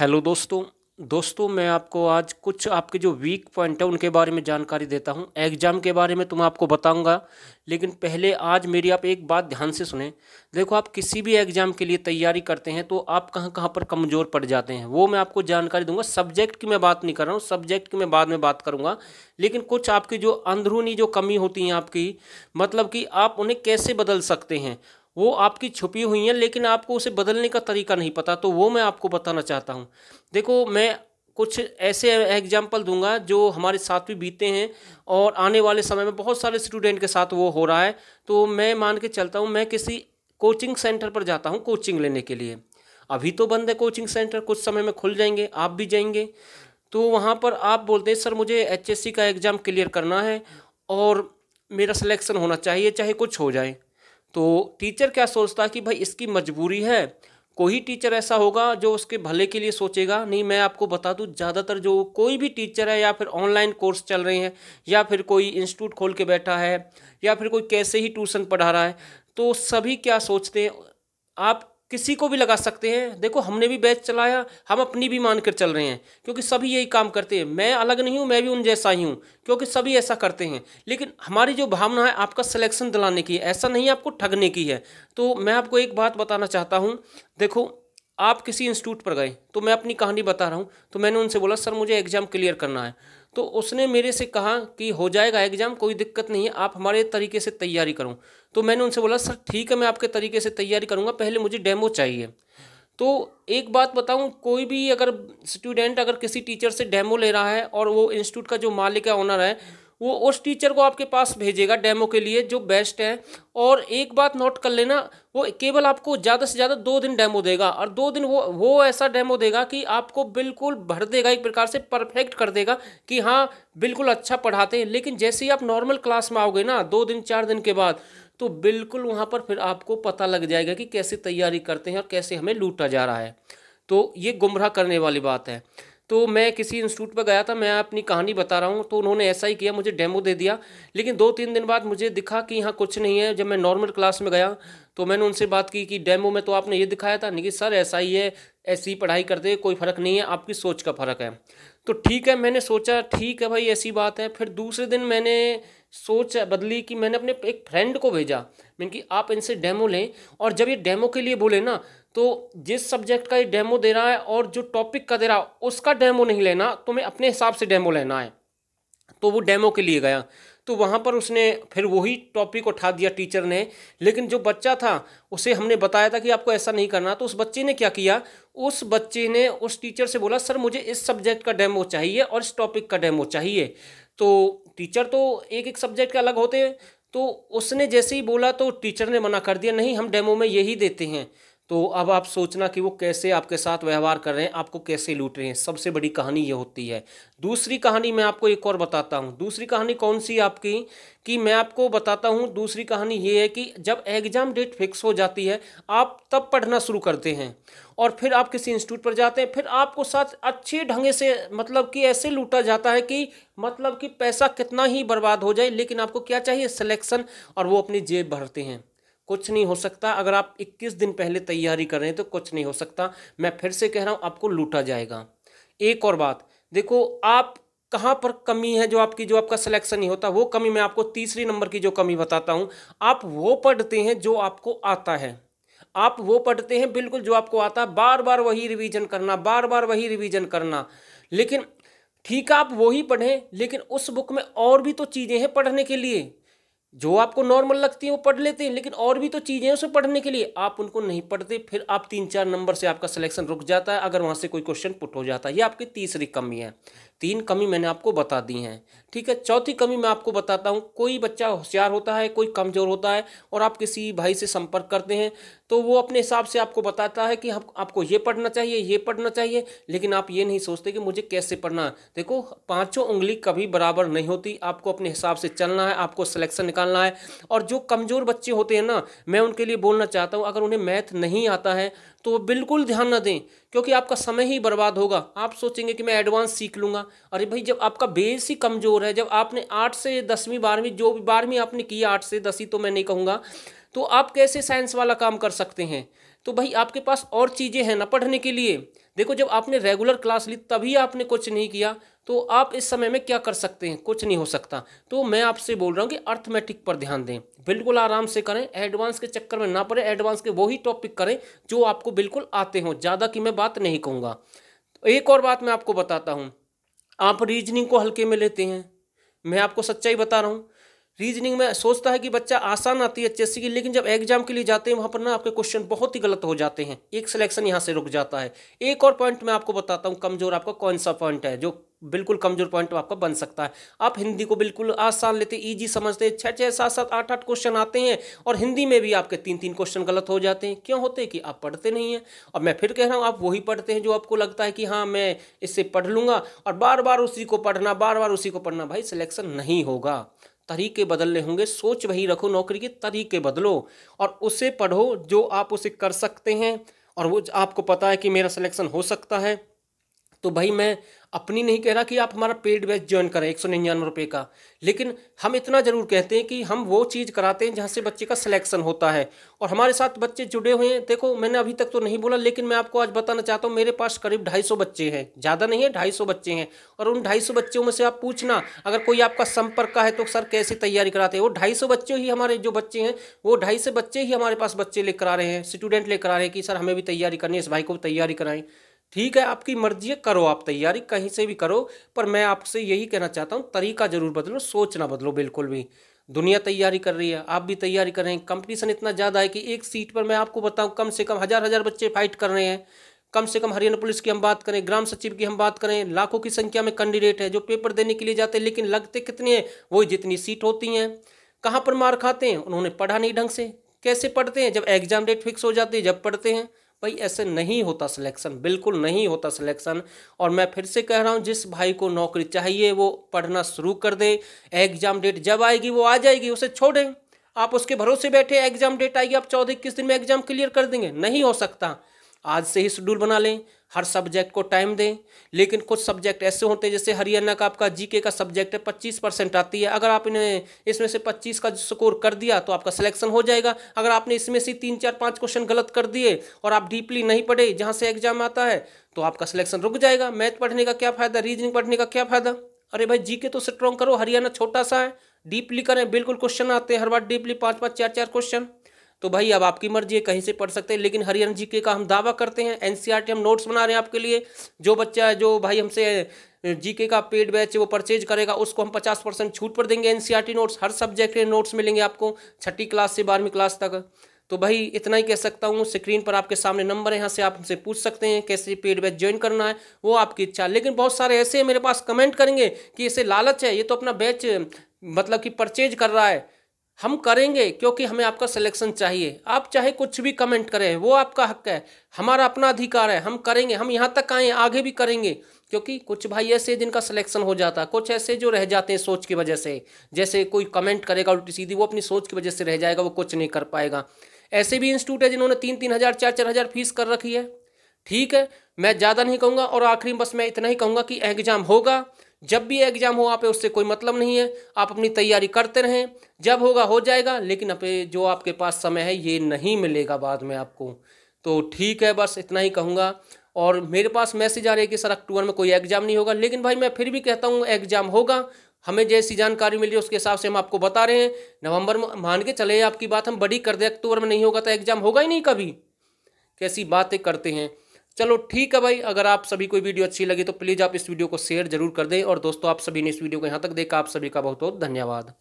hello दोस्तों दोस्तों मैं आपको आज कुछ आपके जो वीक पॉइंट है उनके बारे में जानकारी देता हूं एग्ज़ाम के बारे में तो मैं आपको बताऊंगा लेकिन पहले आज मेरी आप एक बात ध्यान से सुने देखो आप किसी भी एग्ज़ाम के लिए तैयारी करते हैं तो आप कहां कहां पर कमज़ोर पड़ जाते हैं वो मैं आपको जानकारी दूंगा सब्जेक्ट की मैं बात नहीं कर रहा हूँ सब्जेक्ट की मैं बाद में बात करूँगा लेकिन कुछ आपकी जो अंदरूनी जो कमी होती हैं आपकी मतलब कि आप उन्हें कैसे बदल सकते हैं वो आपकी छुपी हुई हैं लेकिन आपको उसे बदलने का तरीका नहीं पता तो वो मैं आपको बताना चाहता हूँ देखो मैं कुछ ऐसे एग्जाम्पल दूंगा जो हमारे साथ भी बीते हैं और आने वाले समय में बहुत सारे स्टूडेंट के साथ वो हो रहा है तो मैं मान के चलता हूँ मैं किसी कोचिंग सेंटर पर जाता हूँ कोचिंग लेने के लिए अभी तो बंद है कोचिंग सेंटर कुछ समय में खुल जाएंगे आप भी जाएंगे तो वहाँ पर आप बोलते हैं सर मुझे एच का एग्ज़ाम क्लियर करना है और मेरा सिलेक्शन होना चाहिए चाहे कुछ हो जाए तो टीचर क्या सोचता है कि भाई इसकी मजबूरी है कोई टीचर ऐसा होगा जो उसके भले के लिए सोचेगा नहीं मैं आपको बता दूं ज़्यादातर जो कोई भी टीचर है या फिर ऑनलाइन कोर्स चल रहे हैं या फिर कोई इंस्टीट्यूट खोल के बैठा है या फिर कोई कैसे ही ट्यूशन पढ़ा रहा है तो सभी क्या सोचते हैं आप किसी को भी लगा सकते हैं देखो हमने भी बैच चलाया हम अपनी भी मान कर चल रहे हैं क्योंकि सभी यही काम करते हैं मैं अलग नहीं हूँ मैं भी उन जैसा ही हूँ क्योंकि सभी ऐसा करते हैं लेकिन हमारी जो भावना है आपका सिलेक्शन दिलाने की है ऐसा नहीं आपको ठगने की है तो मैं आपको एक बात बताना चाहता हूँ देखो आप किसी इंस्टीट्यूट पर गए तो मैं अपनी कहानी बता रहा हूँ तो मैंने उनसे बोला सर मुझे एग्ज़ाम क्लियर करना है तो उसने मेरे से कहा कि हो जाएगा एग्ज़ाम कोई दिक्कत नहीं है आप हमारे तरीके से तैयारी करो तो मैंने उनसे बोला सर ठीक है मैं आपके तरीके से तैयारी करूँगा पहले मुझे डेमो चाहिए तो एक बात बताऊँ कोई भी अगर स्टूडेंट अगर किसी टीचर से डेमो ले रहा है और वो इंस्टीट्यूट का जो मालिक है ऑनर है वो उस टीचर को आपके पास भेजेगा डेमो के लिए जो बेस्ट है और एक बात नोट कर लेना वो केवल आपको ज़्यादा से ज़्यादा दो दिन डेमो देगा और दो दिन वो वो ऐसा डेमो देगा कि आपको बिल्कुल भर देगा एक प्रकार से परफेक्ट कर देगा कि हाँ बिल्कुल अच्छा पढ़ाते हैं लेकिन जैसे ही आप नॉर्मल क्लास में आओगे ना दो दिन चार दिन के बाद तो बिल्कुल वहाँ पर फिर आपको पता लग जाएगा कि कैसे तैयारी करते हैं और कैसे हमें लूटा जा रहा है तो ये गुमराह करने वाली बात है तो मैं किसी इंस्टीट्यूट पर गया था मैं अपनी कहानी बता रहा हूँ तो उन्होंने ऐसा ही किया मुझे डेमो दे दिया लेकिन दो तीन दिन बाद मुझे दिखा कि यहाँ कुछ नहीं है जब मैं नॉर्मल क्लास में गया तो मैंने उनसे बात की कि डेमो में तो आपने ये दिखाया था नहीं कि सर ऐसा ही है ऐसी पढ़ाई करते कोई फ़र्क नहीं है आपकी सोच का फ़र्क है तो ठीक है मैंने सोचा ठीक है भाई ऐसी बात है फिर दूसरे दिन मैंने सोच बदली कि मैंने अपने एक फ्रेंड को भेजा मैंने कि आप इनसे डेमो लें और जब ये डेमो के लिए बोले ना तो जिस सब्जेक्ट का ये डेमो दे रहा है और जो टॉपिक का दे रहा है उसका डेमो नहीं लेना तुम्हें अपने हिसाब से डेमो लेना है तो वो डेमो के लिए गया तो वहाँ पर उसने फिर वही टॉपिक उठा दिया टीचर ने लेकिन जो बच्चा था उसे हमने बताया था कि आपको ऐसा नहीं करना तो उस बच्चे ने क्या किया उस बच्चे ने उस टीचर से बोला सर मुझे इस सब्जेक्ट का डेमो चाहिए और इस टॉपिक का डेमो चाहिए तो टीचर तो एक एक सब्जेक्ट के अलग होते हैं तो उसने जैसे ही बोला तो टीचर ने मना कर दिया नहीं हम डेमो में यही देते हैं तो अब आप सोचना कि वो कैसे आपके साथ व्यवहार कर रहे हैं आपको कैसे लूट रहे हैं सबसे बड़ी कहानी ये होती है दूसरी कहानी मैं आपको एक और बताता हूँ दूसरी कहानी कौन सी आपकी कि मैं आपको बताता हूँ दूसरी कहानी ये है कि जब एग्ज़ाम डेट फिक्स हो जाती है आप तब पढ़ना शुरू करते हैं और फिर आप किसी इंस्टीट्यूट पर जाते हैं फिर आपको साथ अच्छे ढंग से मतलब कि ऐसे लूटा जाता है कि मतलब कि पैसा कितना ही बर्बाद हो जाए लेकिन आपको क्या चाहिए सिलेक्शन और वो अपनी जेब भरते हैं कुछ नहीं हो सकता अगर आप 21 दिन पहले तैयारी कर रहे हैं तो कुछ नहीं हो सकता मैं फिर से कह रहा हूँ आपको लूटा जाएगा एक और बात देखो आप कहाँ पर कमी है जो आपकी जो आपका सिलेक्शन नहीं होता वो कमी मैं आपको तीसरी नंबर की जो कमी बताता हूँ आप वो पढ़ते हैं जो आपको आता है आप वो पढ़ते हैं बिल्कुल जो आपको आता है बार बार वही रिविज़न करना बार बार वही रिविजन करना लेकिन ठीक है आप वही पढ़ें लेकिन उस बुक में और भी तो चीज़ें हैं पढ़ने के लिए जो आपको नॉर्मल लगती है वो पढ़ लेते हैं लेकिन और भी तो चीज़ें हैं उसमें पढ़ने के लिए आप उनको नहीं पढ़ते फिर आप तीन चार नंबर से आपका सिलेक्शन रुक जाता है अगर वहाँ से कोई क्वेश्चन पुट हो जाता है ये आपकी तीसरी कमी है तीन कमी मैंने आपको बता दी हैं ठीक है चौथी कमी मैं आपको बताता हूँ कोई बच्चा होशियार होता है कोई कमज़ोर होता है और आप किसी भाई से संपर्क करते हैं तो वो अपने हिसाब से आपको बताता है कि हम आप, आपको ये पढ़ना चाहिए ये पढ़ना चाहिए लेकिन आप ये नहीं सोचते कि मुझे कैसे पढ़ना देखो पाँचों उंगली कभी बराबर नहीं होती आपको अपने हिसाब से चलना है आपको सलेक्शन निकालना है और जो कमज़ोर बच्चे होते हैं ना मैं उनके लिए बोलना चाहता हूँ अगर उन्हें मैथ नहीं आता है तो वो बिल्कुल ध्यान ना दें क्योंकि आपका समय ही बर्बाद होगा आप सोचेंगे कि मैं एडवांस सीख लूँगा अरे भाई जब आपका बेस ही कमज़ोर है जब आपने आठ से दसवीं बारहवीं जो भी बारहवीं आपने की आठ से दस तो मैं नहीं कहूँगा तो आप कैसे साइंस वाला काम कर सकते हैं तो भाई आपके पास और चीज़ें हैं ना पढ़ने के लिए देखो जब आपने रेगुलर क्लास ली तभी आपने कुछ नहीं किया तो आप इस समय में क्या कर सकते हैं कुछ नहीं हो सकता तो मैं आपसे बोल रहा हूँ कि अर्थमेटिक पर ध्यान दें बिल्कुल आराम से करें एडवांस के चक्कर में ना पड़े एडवांस के वही टॉपिक करें जो आपको बिल्कुल आते हों ज़्यादा की मैं बात नहीं कहूँगा एक और बात मैं आपको बताता हूँ आप रीजनिंग को हल्के में लेते हैं मैं आपको सच्चाई बता रहा हूँ रीजनिंग में सोचता है कि बच्चा आसान आती है अच्छे की लेकिन जब एग्जाम के लिए जाते हैं वहाँ पर ना आपके क्वेश्चन बहुत ही गलत हो जाते हैं एक सिलेक्शन यहाँ से रुक जाता है एक और पॉइंट मैं आपको बताता हूँ कमज़ोर आपका कौन सा पॉइंट है जो बिल्कुल कमजोर पॉइंट आपका बन सकता है आप हिंदी को बिल्कुल आसान लेते ईजी समझते हैं छः छः सात सात आठ आठ क्वेश्चन आते हैं और हिंदी में भी आपके तीन तीन क्वेश्चन गलत हो जाते हैं क्यों होते हैं कि आप पढ़ते नहीं हैं और मैं फिर कह रहा हूँ आप वही पढ़ते हैं जो आपको लगता है कि हाँ मैं इससे पढ़ लूँगा और बार बार उसी को पढ़ना बार बार उसी को पढ़ना भाई सिलेक्शन नहीं होगा तरीके बदलने होंगे सोच वही रखो नौकरी के तरीके बदलो और उसे पढ़ो जो आप उसे कर सकते हैं और वो आपको पता है कि मेरा सिलेक्शन हो सकता है तो भाई मैं अपनी नहीं कह रहा कि आप हमारा पेड बैच ज्वाइन करें एक सौ निन्यानवे रुपये का लेकिन हम इतना ज़रूर कहते हैं कि हम वो चीज़ कराते हैं जहाँ से बच्चे का सिलेक्शन होता है और हमारे साथ बच्चे जुड़े हुए हैं देखो मैंने अभी तक तो नहीं बोला लेकिन मैं आपको आज बताना चाहता हूँ मेरे पास करीब ढाई सौ बच्चे हैं ज़्यादा नहीं है ढाई सौ बच्चे हैं और उन ढाई सौ बच्चों में से आप पूछना अगर कोई आपका संपर्क का है तो सर कैसे तैयारी कराते हैं वो ढाई सौ बच्चे ही हमारे जो बच्चे हैं वो ढाई सौ बच्चे ही हमारे पास बच्चे लेकर आ रहे हैं स्टूडेंट लेकर आ रहे हैं कि सर हमें भी तैयारी करनी है इस भाई को भी तैयारी कराएं ठीक है आपकी मर्जी है करो आप तैयारी कहीं से भी करो पर मैं आपसे यही कहना चाहता हूँ तरीका जरूर बदलो सोच ना बदलो बिल्कुल भी दुनिया तैयारी कर रही है आप भी तैयारी कर रहे हैं कंपटीशन इतना ज़्यादा है कि एक सीट पर मैं आपको बताऊँ कम से कम हज़ार हज़ार बच्चे फाइट कर रहे हैं कम से कम हरियाणा पुलिस की हम बात करें ग्राम सचिव की हम बात करें लाखों की संख्या में कैंडिडेट है जो पेपर देने के लिए जाते हैं लेकिन लगते कितने हैं वही जितनी सीट होती हैं कहाँ पर मार खाते हैं उन्होंने पढ़ा नहीं ढंग से कैसे पढ़ते हैं जब एग्जाम डेट फिक्स हो जाती है जब पढ़ते हैं भाई ऐसे नहीं होता सिलेक्शन बिल्कुल नहीं होता सिलेक्शन और मैं फिर से कह रहा हूँ जिस भाई को नौकरी चाहिए वो पढ़ना शुरू कर दे एग्जाम डेट जब आएगी वो आ जाएगी उसे छोड़ें आप उसके भरोसे बैठे एग्जाम डेट आएगी आप चौदह इक्कीस दिन में एग्जाम क्लियर कर देंगे नहीं हो सकता आज से ही शेड्यूल बना लें हर सब्जेक्ट को टाइम दें लेकिन कुछ सब्जेक्ट ऐसे होते हैं जैसे हरियाणा का आपका जीके का सब्जेक्ट है पच्चीस परसेंट आती है अगर आपने इसमें से पच्चीस का स्कोर कर दिया तो आपका सिलेक्शन हो जाएगा अगर आपने इसमें से तीन चार पाँच क्वेश्चन गलत कर दिए और आप डीपली नहीं पढ़े जहाँ से एग्जाम आता है तो आपका सिलेक्शन रुक जाएगा मैथ पढ़ने का क्या फ़ायदा रीजनिंग पढ़ने का क्या फ़ायदा अरे भाई जी तो स्ट्रॉन्ग करो हरियाणा छोटा सा है डीपली करें बिल्कुल क्वेश्चन आते हैं हर बार डीपली पाँच पाँच चार चार क्वेश्चन तो भाई अब आपकी मर्जी है कहीं से पढ़ सकते हैं लेकिन हरियाणा जीके का हम दावा करते हैं एनसीईआरटी हम नोट्स बना रहे हैं आपके लिए जो बच्चा है जो भाई हमसे जीके का पेड बैच वो परचेज करेगा उसको हम पचास परसेंट छूट पर देंगे एनसीईआरटी नोट्स हर सब्जेक्ट के नोट्स मिलेंगे आपको छठी क्लास से बारहवीं क्लास तक तो भाई इतना ही कह सकता हूँ स्क्रीन पर आपके सामने नंबर है यहाँ से आप हमसे पूछ सकते हैं कैसे पेड बैच ज्वाइन करना है वो आपकी इच्छा लेकिन बहुत सारे ऐसे मेरे पास कमेंट करेंगे कि इसे लालच है ये तो अपना बैच मतलब कि परचेज कर रहा है हम करेंगे क्योंकि हमें आपका सिलेक्शन चाहिए आप चाहे कुछ भी कमेंट करें वो आपका हक है हमारा अपना अधिकार है हम करेंगे हम यहाँ तक आए आगे भी करेंगे क्योंकि कुछ भाई ऐसे जिनका सिलेक्शन हो जाता है कुछ ऐसे जो रह जाते हैं सोच की वजह से जैसे कोई कमेंट करेगा उल्टी सीधी वो अपनी सोच की वजह से रह जाएगा वो कुछ नहीं कर पाएगा ऐसे भी इंस्टीट्यूट है जिन्होंने तीन तीन हज़ार चार चार हज़ार फीस कर रखी है ठीक है मैं ज़्यादा नहीं कहूँगा और आखिरी बस मैं इतना ही कहूँगा कि एग्ज़ाम होगा जब भी एग्ज़ाम हो आप उससे कोई मतलब नहीं है आप अपनी तैयारी करते रहें जब होगा हो जाएगा लेकिन अपे जो आपके पास समय है ये नहीं मिलेगा बाद में आपको तो ठीक है बस इतना ही कहूँगा और मेरे पास मैसेज आ रहा है कि सर अक्टूबर में कोई एग्ज़ाम नहीं होगा लेकिन भाई मैं फिर भी कहता हूँ एग्ज़ाम होगा हमें जैसी जानकारी मिली उसके हिसाब से हम आपको बता रहे हैं नवंबर में मान के चले आपकी बात हम बड़ी कर दें अक्टूबर में नहीं होगा तो एग्ज़ाम होगा ही नहीं कभी कैसी बातें करते हैं चलो ठीक है भाई अगर आप सभी को वीडियो अच्छी लगी तो प्लीज़ आप इस वीडियो को शेयर जरूर कर दें और दोस्तों आप सभी ने इस वीडियो को यहाँ तक देखा आप सभी का बहुत बहुत धन्यवाद